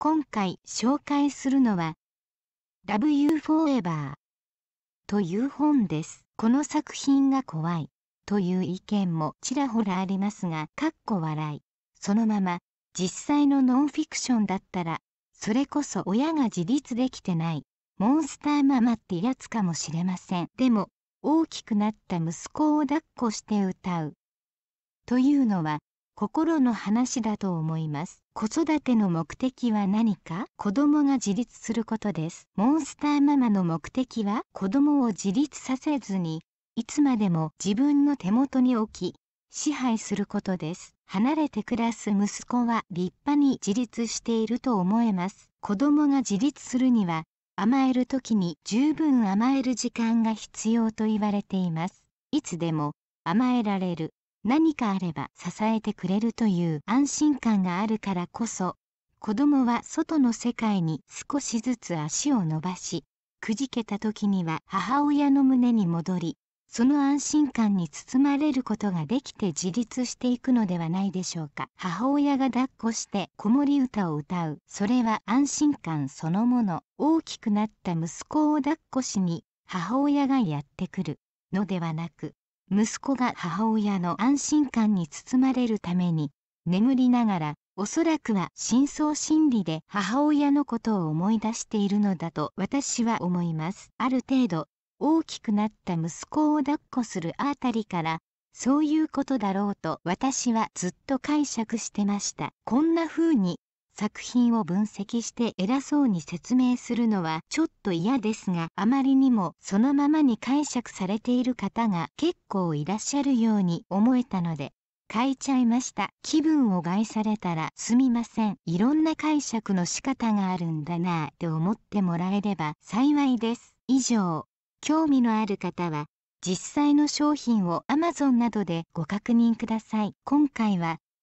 今回紹介するのは Love You Forever という本です。この作品が怖いという意見もちらほらありますが、かっこ笑い。そのまま実際のノンフィクションだったら、それこそ親が自立できてないモンスターママってやつかもしれません。でも大きくなった息子を抱っこして歌うというのは心の話だと思います子育ての目的は何か子供が自立することですモンスターママの目的は子供を自立させずにいつまでも自分の手元に置き支配することです離れて暮らす息子は立派に自立していると思えます子供が自立するには甘える時に十分甘える時間が必要と言われていますいつでも甘えられる何かあれば支えてくれるという安心感があるからこそ子供は外の世界に少しずつ足を伸ばしくじけた時には母親の胸に戻りその安心感に包まれることができて自立していくのではないでしょうか母親が抱っこして子守歌を歌うそれは安心感そのもの大きくなった息子を抱っこしに母親がやってくるのではなく息子が母親の安心感に包まれるために眠りながらおそらくは深層心理で母親のことを思い出しているのだと私は思いますある程度大きくなった息子を抱っこするあたりからそういうことだろうと私はずっと解釈してましたこんな風に作品を分析して偉そうに説明するのはちょっと嫌ですがあまりにもそのままに解釈されている方が結構いらっしゃるように思えたので書いちゃいました気分を害されたらすみませんいろんな解釈の仕方があるんだなぁって思ってもらえれば幸いです以上興味のある方は実際の商品を Amazon などでご確認ください今回は